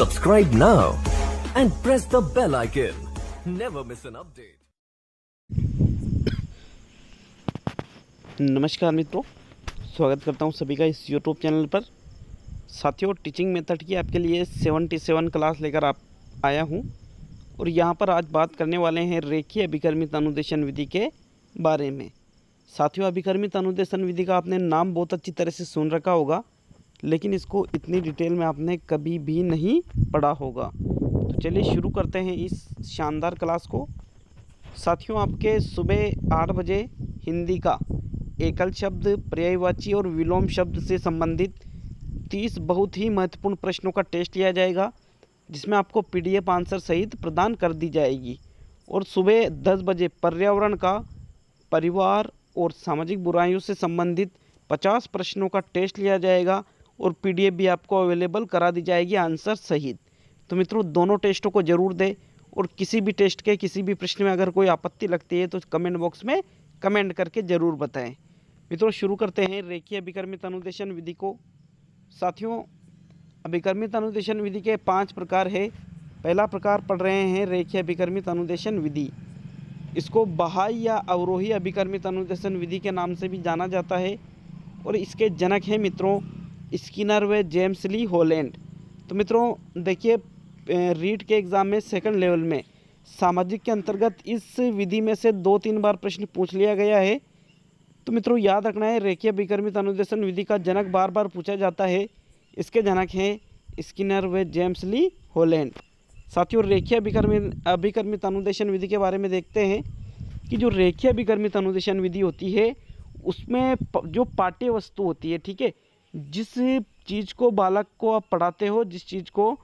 Subscribe now and press the bell icon. Never miss an update. नमस्कार मित्रों स्वागत करता हूं सभी का इस YouTube चैनल पर साथियों टीचिंग मेथड की आपके लिए 77 क्लास लेकर आप आया हूं और यहां पर आज बात करने वाले हैं रेखीय अभिकर्मित अनुदेशन विधि के बारे में साथियों अभिकर्मित अनुदेशन विधि का आपने नाम बहुत अच्छी तरह से सुन रखा होगा लेकिन इसको इतनी डिटेल में आपने कभी भी नहीं पढ़ा होगा तो चलिए शुरू करते हैं इस शानदार क्लास को साथियों आपके सुबह आठ बजे हिंदी का एकल शब्द पर्यायवाची और विलोम शब्द से संबंधित तीस बहुत ही महत्वपूर्ण प्रश्नों का टेस्ट लिया जाएगा जिसमें आपको पीडीएफ आंसर सहित प्रदान कर दी जाएगी और सुबह दस बजे पर्यावरण का परिवार और सामाजिक बुराइयों से संबंधित पचास प्रश्नों का टेस्ट लिया जाएगा और पीडीएफ भी आपको अवेलेबल करा दी जाएगी आंसर सहित तो मित्रों दोनों टेस्टों को ज़रूर दें और किसी भी टेस्ट के किसी भी प्रश्न में अगर कोई आपत्ति लगती है तो कमेंट बॉक्स में कमेंट करके ज़रूर बताएं मित्रों शुरू करते हैं रेखीय अभिकर्मित अनुदेशन विधि को साथियों अभिकर्मित अनुदेशन विधि के पांच प्रकार है पहला प्रकार पढ़ रहे हैं रेखीय अभिकर्मित अनुदेशन विधि इसको बहाई या अवरोही अभिकर्मित अनुदेशन विधि के नाम से भी जाना जाता है और इसके जनक हैं मित्रों स्किनर व जेम्स ली होलैंड तो मित्रों देखिए रीट के एग्ज़ाम में सेकंड लेवल में सामाजिक के अंतर्गत इस विधि में से दो तीन बार प्रश्न पूछ लिया गया है तो मित्रों याद रखना है रेखिया विकर्मित अनुदेशन विधि का जनक बार बार पूछा जाता है इसके जनक हैं स्किनर व जेम्स ली होलैंड साथियों रेखीय विकर्मित अभिकर्मित अनुदेशन विधि के बारे में देखते हैं कि जो रेखीय विकर्मित अनुदेशन विधि होती है उसमें जो पाठ्य वस्तु होती है ठीक है जिस चीज़ को बालक को आप पढ़ाते हो जिस चीज़ को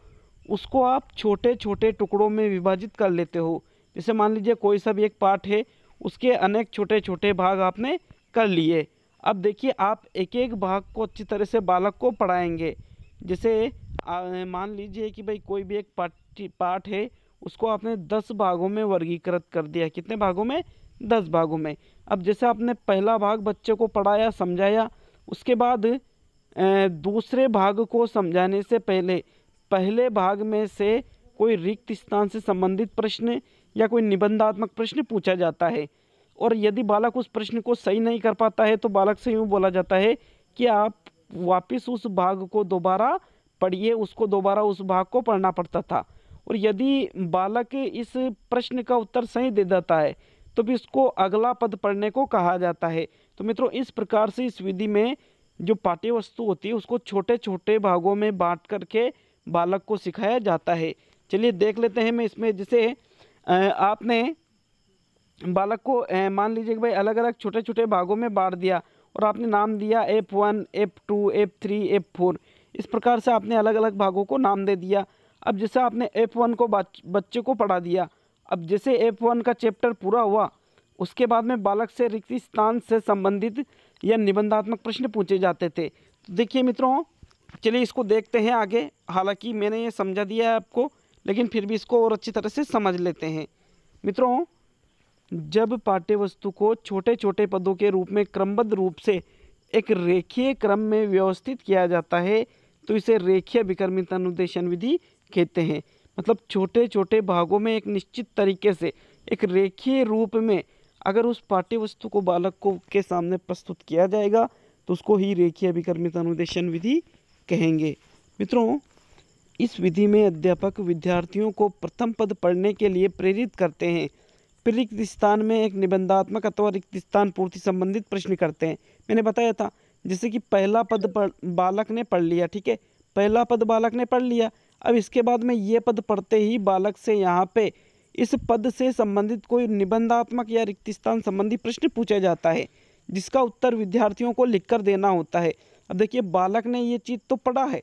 उसको आप छोटे छोटे टुकड़ों में विभाजित कर लेते हो जैसे मान लीजिए कोई सा भी एक पाठ है उसके अनेक छोटे छोटे भाग आपने कर लिए अब देखिए आप एक एक भाग को अच्छी तरह से बालक को पढ़ाएंगे जैसे मान लीजिए कि भाई कोई भी एक पाठ पाठ है उसको आपने दस भागों में वर्गीकृत कर दिया कितने भागों में दस भागों में अब जैसे आपने पहला भाग बच्चे को पढ़ाया समझाया उसके बाद दूसरे भाग को समझाने से पहले पहले भाग में से कोई रिक्त स्थान से संबंधित प्रश्न या कोई निबंधात्मक प्रश्न पूछा जाता है और यदि बालक उस प्रश्न को सही नहीं कर पाता है तो बालक से यूँ बोला जाता है कि आप वापस उस भाग को दोबारा पढ़िए उसको दोबारा उस भाग को पढ़ना पड़ता था और यदि बालक इस प्रश्न का उत्तर सही दे देता है तो भी उसको अगला पद पढ़ने को कहा जाता है तो मित्रों इस प्रकार से इस विधि में जो पाठ्य वस्तु होती है उसको छोटे छोटे भागों में बांट करके बालक को सिखाया जाता है चलिए देख लेते हैं मैं इसमें जैसे आपने बालक को मान लीजिए कि भाई अलग अलग छोटे छोटे भागों में बांट दिया और आपने नाम दिया F one F two F three F four इस प्रकार से आपने अलग अलग भागों को नाम दे दिया अब जैसे आपने एफ वन को बच्चे को पढ़ा दिया अब जैसे एफ वन का चैप्टर पूरा हुआ उसके बाद में बालक से रिक्त स्थान से संबंधित या निबंधात्मक प्रश्न पूछे जाते थे तो देखिए मित्रों चलिए इसको देखते हैं आगे हालांकि मैंने ये समझा दिया है आपको लेकिन फिर भी इसको और अच्छी तरह से समझ लेते हैं मित्रों जब पाठ्य वस्तु को छोटे छोटे पदों के रूप में क्रमबद्ध रूप से एक रेखीय क्रम में व्यवस्थित किया जाता है तो इसे रेखीय विकर्मित अनुदेशन विधि कहते हैं मतलब छोटे छोटे भागों में एक निश्चित तरीके से एक रेखीय रूप में अगर उस पाठ्य वस्तु को बालक को के सामने प्रस्तुत किया जाएगा तो उसको ही रेखीय अभिकर्मित अनुदेशन विधि कहेंगे मित्रों इस विधि में अध्यापक विद्यार्थियों को प्रथम पद पढ़ने के लिए प्रेरित करते हैं फिर रिक्त स्थान में एक निबंधात्मक अथवा रिक्त स्थान पूर्ति संबंधित प्रश्न करते हैं मैंने बताया था जैसे कि पहला पद बालक ने पढ़ लिया ठीक है पहला पद बालक ने पढ़ लिया अब इसके बाद में ये पद पढ़ते ही बालक से यहाँ पे इस पद से संबंधित कोई निबंधात्मक या रिक्त स्थान संबंधी प्रश्न पूछा जाता है जिसका उत्तर विद्यार्थियों को लिखकर देना होता है अब देखिए बालक ने ये चीज़ तो पढ़ा है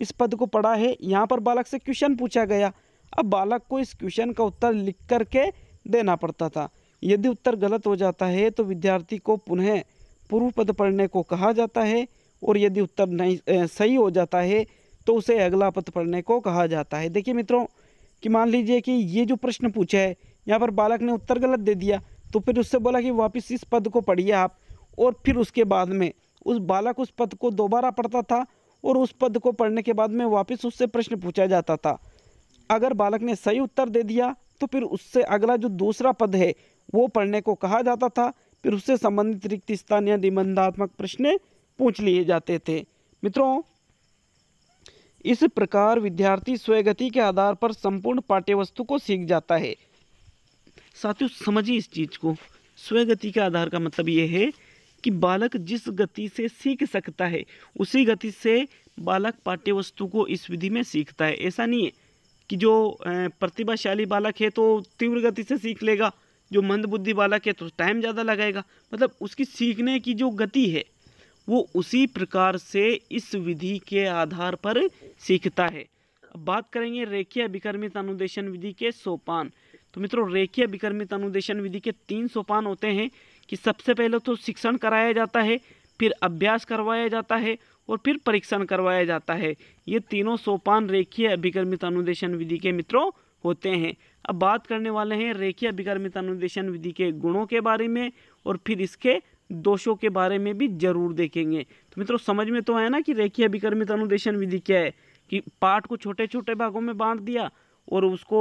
इस पद को पढ़ा है यहाँ पर बालक से क्वेश्चन पूछा गया अब बालक को इस क्वेश्चन का उत्तर लिख कर के देना पड़ता था यदि उत्तर गलत हो जाता है तो विद्यार्थी को पुनः पूर्व पद पढ़ने को कहा जाता है और यदि उत्तर नहीं सही हो जाता है तो उसे अगला पद पढ़ने को कहा जाता है देखिए मित्रों कि मान लीजिए कि ये जो प्रश्न पूछा है यहाँ पर बालक ने उत्तर गलत दे दिया तो फिर उससे बोला कि वापस इस पद को पढ़िए आप और फिर उसके बाद में उस बालक उस पद को दोबारा पढ़ता था और उस पद को पढ़ने के बाद में वापस उससे प्रश्न पूछा जाता था अगर बालक ने सही उत्तर दे दिया तो फिर उससे अगला जो दूसरा पद है वो पढ़ने को कहा जाता था फिर उससे संबंधित रिक्त स्थान या निबंधात्मक प्रश्न पूछ लिए जाते थे मित्रों इस प्रकार विद्यार्थी स्वयगति के आधार पर संपूर्ण पाठ्यवस्तु को सीख जाता है साथियों समझिए इस चीज़ को स्वगति के आधार का मतलब ये है कि बालक जिस गति से सीख सकता है उसी गति से बालक पाठ्यवस्तु को इस विधि में सीखता है ऐसा नहीं है कि जो प्रतिभाशाली बालक है तो तीव्र गति से सीख लेगा जो मंदबुद्धि बालक है तो टाइम ज़्यादा लगाएगा मतलब उसकी सीखने की जो गति है वो उसी प्रकार से इस विधि के आधार पर सीखता है अब बात करेंगे रेखीय विकर्मित अनुदेशन विधि के सोपान तो मित्रों रेखीय विकर्मित अनुदेशन विधि के तीन सोपान होते हैं कि सबसे पहले तो शिक्षण कराया जाता है फिर अभ्यास करवाया जाता है और फिर परीक्षण करवाया जाता है ये तीनों सोपान रेखीय अभिकर्मित अनुदेशन विधि के मित्रों होते हैं अब बात करने वाले हैं रेखीय अभिकर्मित अनुदेशन विधि के गुणों के बारे में और फिर इसके दोषों के बारे में भी जरूर देखेंगे तो मित्रों समझ में तो आया ना कि रेखीय अभिकर्मित अनुदेशन विधि क्या है कि पाठ को छोटे छोटे भागों में बांट दिया और उसको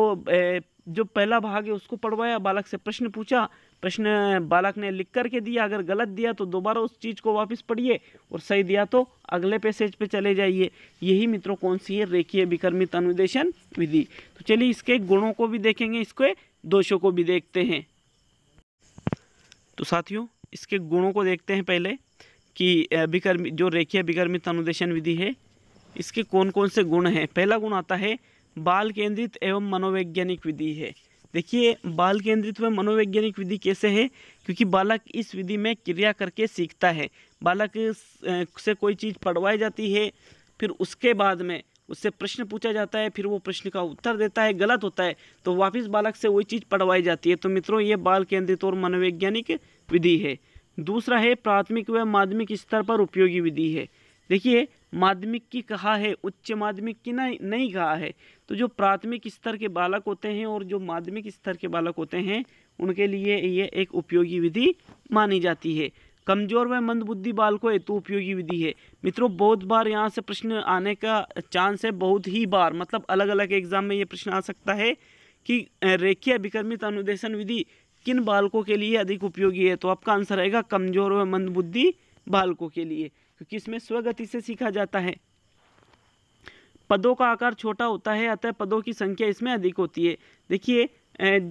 जो पहला भाग है उसको पढ़वाया बालक से प्रश्न पूछा प्रश्न बालक ने लिख करके दिया अगर गलत दिया तो दोबारा उस चीज़ को वापस पढ़िए और सही दिया तो अगले पैसेज पे चले जाइए यही मित्रों कौन सी है रेखीय विकर्मित अनुदेशन विधि तो चलिए इसके गुणों को भी देखेंगे इसके दोषों को भी देखते हैं तो साथियों इसके गुणों को देखते हैं पहले कि अभिकर्मी जो रेखीय अभिकर्मी अनुदेशन विधि है इसके कौन कौन से गुण हैं पहला गुण आता है बाल केंद्रित एवं मनोवैज्ञानिक विधि है देखिए बाल केंद्रित व मनोवैज्ञानिक विधि कैसे है क्योंकि बालक इस विधि में क्रिया करके सीखता है बालक से कोई चीज़ पढ़वाई जाती है फिर उसके बाद में उससे प्रश्न पूछा जाता है फिर वो प्रश्न का उत्तर देता है गलत होता है तो वापस बालक से वही चीज़ पढ़वाई जाती है तो मित्रों ये बाल केंद्रित और मनोवैज्ञानिक विधि है दूसरा है प्राथमिक व माध्यमिक स्तर पर उपयोगी विधि है देखिए माध्यमिक की कहा है उच्च माध्यमिक की ना नहीं कहा है तो जो प्राथमिक स्तर के बालक होते हैं और जो माध्यमिक स्तर के बालक होते हैं उनके लिए ये एक उपयोगी विधि मानी जाती है कमजोर व मंदबुद्धि बालकों हेतु उपयोगी विधि है मित्रों बहुत बार यहाँ से प्रश्न आने का चांस है बहुत ही बार मतलब अलग अलग एग्जाम में ये प्रश्न आ सकता है कि रेखीय अभिक्रमित अनुदेशन विधि किन बालकों के लिए अधिक उपयोगी है तो आपका आंसर रहेगा कमजोर व मंदबुद्धि बालकों के लिए क्योंकि इसमें स्वगति से सीखा जाता है पदों का आकार छोटा होता है अतः पदों की संख्या इसमें अधिक होती है देखिए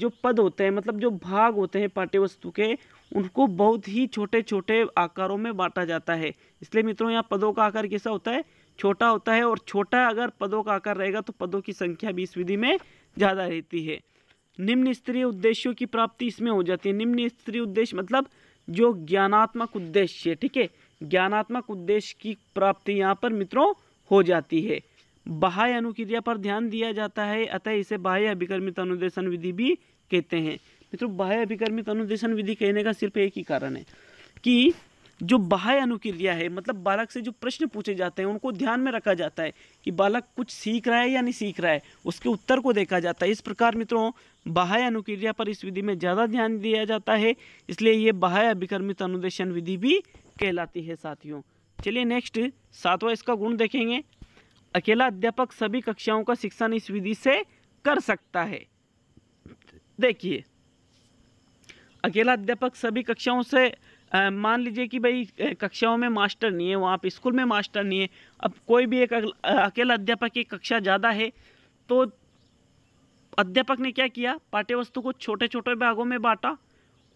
जो पद होते हैं मतलब जो भाग होते हैं पाठ्य वस्तु के उनको बहुत ही छोटे छोटे आकारों में बांटा जाता है इसलिए मित्रों यहाँ पदों का आकार कैसा होता है छोटा होता है और छोटा अगर पदों का आकार रहेगा तो पदों की संख्या भी इस विधि में ज़्यादा रहती है निम्न स्तरीय उद्देश्यों की प्राप्ति इसमें हो जाती है निम्न स्तरीय उद्देश्य मतलब जो ज्ञानात्मक उद्देश्य है ठीक है ज्ञानात्मक उद्देश्य की प्राप्ति यहाँ पर मित्रों हो जाती है बाह्य अनुक्रिया पर ध्यान दिया जाता है अतः इसे बाह्य अभिकर्मित अनुदेशन विधि भी कहते हैं मित्रों बाह्य अभिकर्मित अनुदेशन विधि कहने का सिर्फ एक ही कारण है कि जो बाह्य अनुक्रिया है मतलब बालक से जो प्रश्न पूछे जाते हैं उनको ध्यान में रखा जाता है कि बालक कुछ सीख रहा है या नहीं सीख रहा है उसके उत्तर को देखा जाता है इस प्रकार मित्रों बाह्य अनुक्रिया पर इस विधि में ज़्यादा ध्यान दिया जाता है इसलिए ये बाह्य अभिकर्मित अनुदेशन विधि भी कहलाती है साथियों चलिए नेक्स्ट सातवा इसका गुण देखेंगे अकेला अध्यापक सभी कक्षाओं का शिक्षण इस विधि से कर सकता है देखिए अकेला अध्यापक सभी कक्षाओं से मान लीजिए कि भाई कक्षाओं में मास्टर नहीं है वहाँ पर स्कूल में मास्टर नहीं है अब कोई भी एक अकेला अध्यापक की कक्षा ज़्यादा है तो अध्यापक ने क्या किया पाठ्य वस्तु को छोटे छोटे भागों में बांटा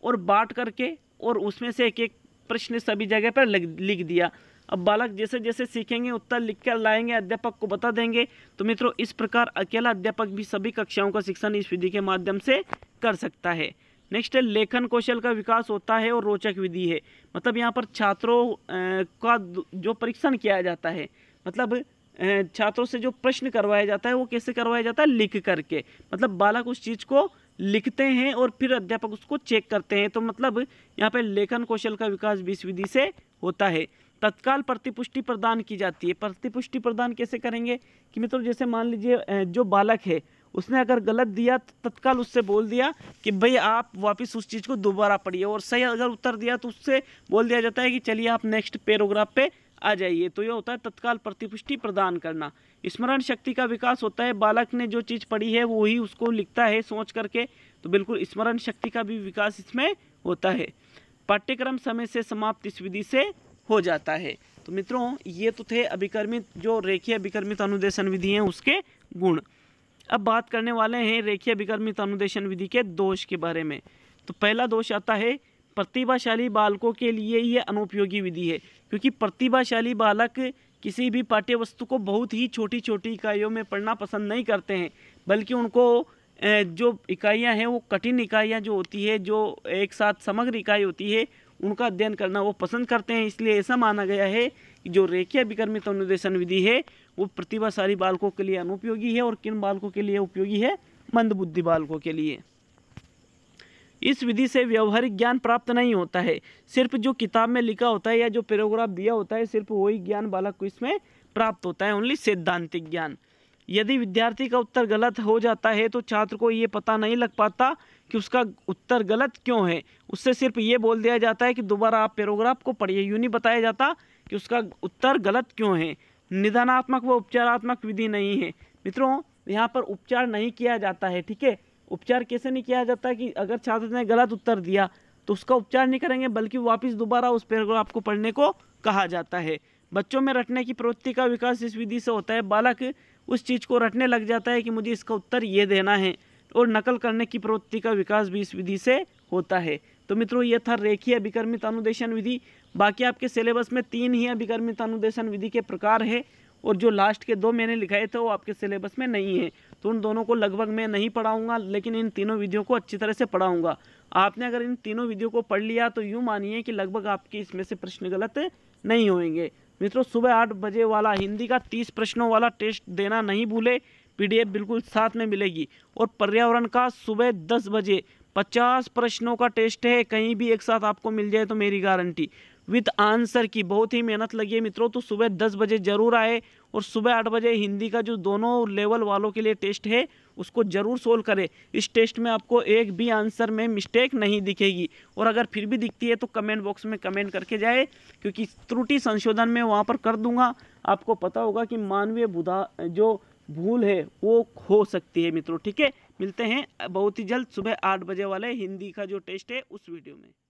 और बांट करके और उसमें से एक एक प्रश्न सभी जगह पर लिख दिया अब बालक जैसे जैसे सीखेंगे उत्तर लिख कर लाएंगे अध्यापक को बता देंगे तो मित्रों इस प्रकार अकेला अध्यापक भी सभी कक्षाओं का शिक्षण इस विधि के माध्यम से कर सकता है नेक्स्ट है लेखन कौशल का विकास होता है और रोचक विधि है मतलब यहाँ पर छात्रों का जो परीक्षण किया जाता है मतलब छात्रों से जो प्रश्न करवाया जाता है वो कैसे करवाया जाता है लिख करके मतलब बालक उस चीज़ को लिखते हैं और फिर अध्यापक उसको चेक करते हैं तो मतलब यहाँ पे लेखन कौशल का विकास बीस विधि से होता है तत्काल प्रतिपुष्टि प्रदान की जाती है प्रतिपुष्टि प्रदान कैसे करेंगे कि मित्रों मतलब जैसे मान लीजिए जो बालक है उसने अगर गलत दिया तो तत्काल उससे बोल दिया कि भाई आप वापस उस चीज़ को दोबारा पढ़िए और सही अगर उत्तर दिया तो उससे बोल दिया जाता है कि चलिए आप नेक्स्ट पैरोग्राफ पे आ जाइए तो यह होता है तत्काल प्रतिपुष्टि प्रदान करना स्मरण शक्ति का विकास होता है बालक ने जो चीज़ पढ़ी है वो ही उसको लिखता है सोच करके तो बिल्कुल स्मरण शक्ति का भी विकास इसमें होता है पाठ्यक्रम समय से समाप्त इस विधि से हो जाता है तो मित्रों ये तो थे अभिकर्मित जो रेखीय अभिकर्मित अनुदेशन विधि हैं उसके गुण अब बात करने वाले हैं रेखिया विकर्मित अनुदेशन विधि के दोष के बारे में तो पहला दोष आता है प्रतिभाशाली बालकों के लिए ये अनुपयोगी विधि है क्योंकि प्रतिभाशाली बालक किसी भी पाठ्य वस्तु को बहुत ही छोटी छोटी इकाइयों में पढ़ना पसंद नहीं करते हैं बल्कि उनको जो इकाइयाँ हैं वो कठिन इकाइयाँ जो होती है जो एक साथ समग्र इकाई होती है उनका अध्ययन करना वो पसंद करते हैं इसलिए ऐसा माना गया है कि जो रेखिया विकर्मित अनुदेशन विधि है वो प्रतिभाशाली बालकों के लिए अनुपयोगी है और किन बालकों के लिए उपयोगी है मंदबुद्धि बालकों के लिए इस विधि से व्यवहारिक ज्ञान प्राप्त नहीं होता है सिर्फ जो किताब में लिखा होता है या जो पेरोग्राफ दिया होता है सिर्फ वही ज्ञान बालक को इसमें प्राप्त होता है ओनली सैद्धांतिक ज्ञान यदि विद्यार्थी का उत्तर गलत हो जाता है तो छात्र को ये पता नहीं लग पाता कि उसका उत्तर गलत क्यों है उससे सिर्फ ये बोल दिया जाता है कि दोबारा आप पैरोग्राफ को पढ़िए यूँ नहीं बताया जाता कि उसका उत्तर गलत क्यों है निदानात्मक व उपचारात्मक विधि नहीं है मित्रों यहाँ पर उपचार नहीं किया जाता है ठीक है उपचार कैसे नहीं किया जाता कि अगर छात्र ने गलत उत्तर दिया तो उसका उपचार नहीं करेंगे बल्कि वापस दोबारा उस पैराग्राफ को पढ़ने को कहा जाता है बच्चों में रटने की प्रवृत्ति का विकास इस विधि से होता है बालक उस चीज़ को रटने लग जाता है कि मुझे इसका उत्तर ये देना है और नकल करने की प्रवृत्ति का विकास भी इस विधि से होता है तो मित्रों ये था रेखीय अभिकर्मित अनुदेशन विधि बाकी आपके सिलेबस में तीन ही अभिकर्मित अनुदेशन विधि के प्रकार है और जो लास्ट के दो मैंने लिखाए थे वो आपके सिलेबस में नहीं है तो उन दोनों को लगभग मैं नहीं पढ़ाऊंगा लेकिन इन तीनों विधियों को अच्छी तरह से पढ़ाऊंगा आपने अगर इन तीनों विधियों को पढ़ लिया तो यूँ मानिए कि लगभग आपके इसमें से प्रश्न गलत नहीं होंगे मित्रों सुबह आठ बजे वाला हिंदी का तीस प्रश्नों वाला टेस्ट देना नहीं भूले पीडीएफ बिल्कुल साथ में मिलेगी और पर्यावरण का सुबह दस बजे पचास प्रश्नों का टेस्ट है कहीं भी एक साथ आपको मिल जाए तो मेरी गारंटी विद आंसर की बहुत ही मेहनत लगी है मित्रों तो सुबह दस बजे ज़रूर आए और सुबह आठ बजे हिंदी का जो दोनों लेवल वालों के लिए टेस्ट है उसको ज़रूर सोल्व करें इस टेस्ट में आपको एक भी आंसर में मिस्टेक नहीं दिखेगी और अगर फिर भी दिखती है तो कमेंट बॉक्स में कमेंट करके जाए क्योंकि त्रुटि संशोधन में वहाँ पर कर दूंगा आपको पता होगा कि मानवीय बुधा जो भूल है वो हो सकती है मित्रों ठीक है मिलते हैं बहुत ही जल्द सुबह आठ बजे वाले हिंदी का जो टेस्ट है उस वीडियो में